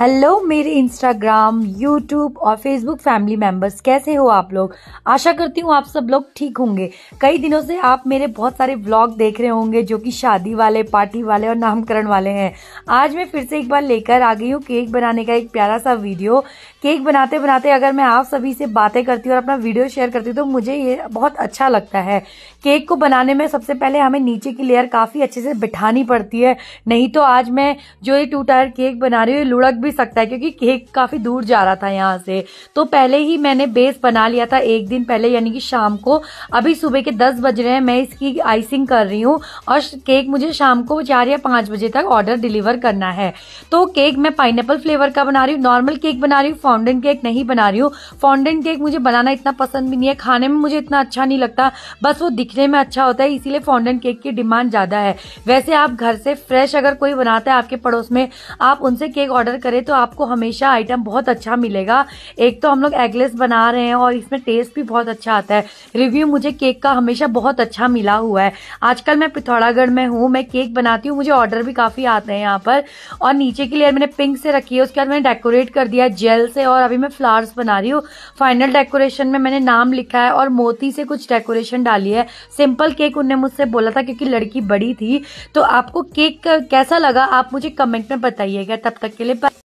hello मेरे Instagram YouTube और Facebook family members कैसे हो आप लोग आशा करती हूँ आप सब लोग ठीक होंगे कई दिनों से आप मेरे बहुत सारे व्लॉग देख रहे होंगे जो कि शादी वाले पार्टी वाले और नामकरण वाले हैं आज मैं फिर से एक बार लेकर आ गई हूँ केक बनाने का एक प्यारा सा वीडियो केक बनाते बनाते अगर मैं आप सभी से बातें करती हूँ और अपना वीडियो शेयर करती हूँ तो मुझे ये बहुत अच्छा लगता है केक को बनाने में सबसे पहले हमें नीचे की लेयर काफ़ी अच्छे से बिठानी पड़ती है नहीं तो आज मैं जो ये टू टायर केक बना रही हूँ लुढ़क भी सकता है क्योंकि केक काफ़ी दूर जा रहा था यहाँ से तो पहले ही मैंने बेस बना लिया था एक दिन पहले यानी कि शाम को अभी सुबह के दस बज रहे हैं मैं इसकी आइसिंग कर रही हूँ और केक मुझे शाम को चार या पांच बजे तक ऑर्डर डिलीवर करना है तो केक मैं पाइन फ्लेवर का बना रही हूँ नॉर्मल केक बना रही हूँ फाउंडेंट केक नहीं बना रही हूँ फाउंडेंट केक मुझे बनाना इतना पसंद भी नहीं है खाने में मुझे इतना अच्छा नहीं लगता बस वो दिखने में अच्छा होता है इसीलिए फाउंडेंट केक की डिमांड ज़्यादा है वैसे आप घर से फ्रेश अगर कोई बनाता है आपके पड़ोस में आप उनसे केक ऑर्डर करें करें तो आपको हमेशा आइटम बहुत अच्छा मिलेगा एक तो हम लोग एगलेस बना रहे हैं और इसमें टेस्ट भी बहुत अच्छा आता है रिव्यू मुझे केक का हमेशा बहुत अच्छा मिला हुआ है आजकल मैं पिथौरागढ़ में हूँ मैं केक बनाती हूँ मुझे ऑर्डर भी काफ़ी आते हैं यहाँ पर और नीचे की लेयर मैंने पिंक से रखी है उसके बाद मैंने डेकोरेट कर दिया जेल से और अभी मैं फ्लावर्स बना रही हूँ फाइनल डेकोरेशन में मैंने नाम लिखा है और मोती से कुछ डेकोरेशन डाली है सिंपल केक उनने मुझसे बोला था क्योंकि लड़की बड़ी थी तो आपको केक कैसा लगा आप मुझे कमेंट में बताइएगा तब तक के लिए